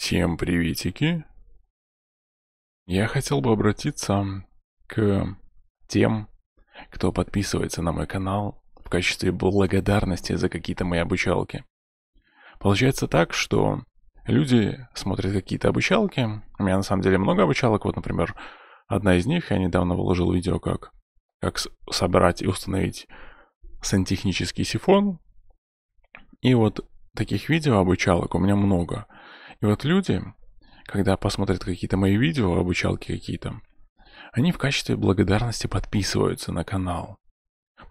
Всем приветики. Я хотел бы обратиться к тем, кто подписывается на мой канал в качестве благодарности за какие-то мои обучалки. Получается так, что люди смотрят какие-то обучалки. У меня на самом деле много обучалок. Вот, например, одна из них, я недавно выложил видео, как, как собрать и установить сантехнический сифон. И вот таких видео обучалок у меня много. И вот люди, когда посмотрят какие-то мои видео, обучалки какие-то, они в качестве благодарности подписываются на канал.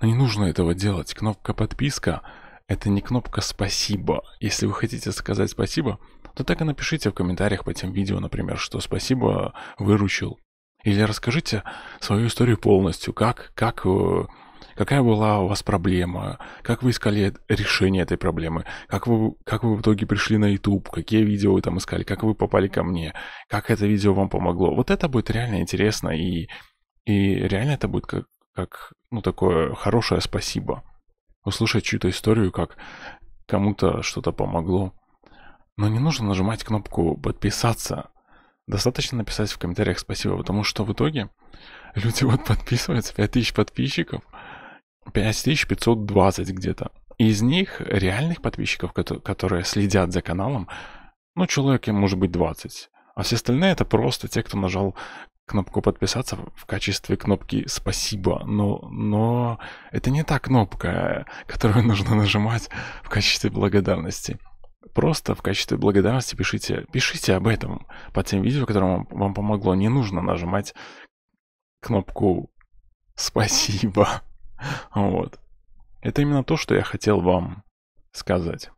Но не нужно этого делать. Кнопка подписка – это не кнопка спасибо. Если вы хотите сказать спасибо, то так и напишите в комментариях по тем видео, например, что спасибо выручил. Или расскажите свою историю полностью, как, как э, Какая была у вас проблема? Как вы искали решение этой проблемы? Как вы, как вы в итоге пришли на YouTube? Какие видео вы там искали? Как вы попали ко мне? Как это видео вам помогло? Вот это будет реально интересно и, и реально это будет как, как ну, такое хорошее спасибо. Услышать чью-то историю, как кому-то что-то помогло. Но не нужно нажимать кнопку «подписаться». Достаточно написать в комментариях спасибо, потому что в итоге люди вот подписываются, 5000 подписчиков – 5520 где-то. Из них реальных подписчиков, которые следят за каналом, ну, человек может быть 20. А все остальные это просто те, кто нажал кнопку подписаться в качестве кнопки «Спасибо», но, но это не та кнопка, которую нужно нажимать в качестве благодарности. Просто в качестве благодарности пишите, пишите об этом под тем видео, которое вам, вам помогло. Не нужно нажимать кнопку «Спасибо». Вот. Это именно то, что я хотел вам сказать.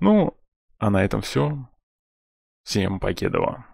Ну, а на этом все. Всем покедова.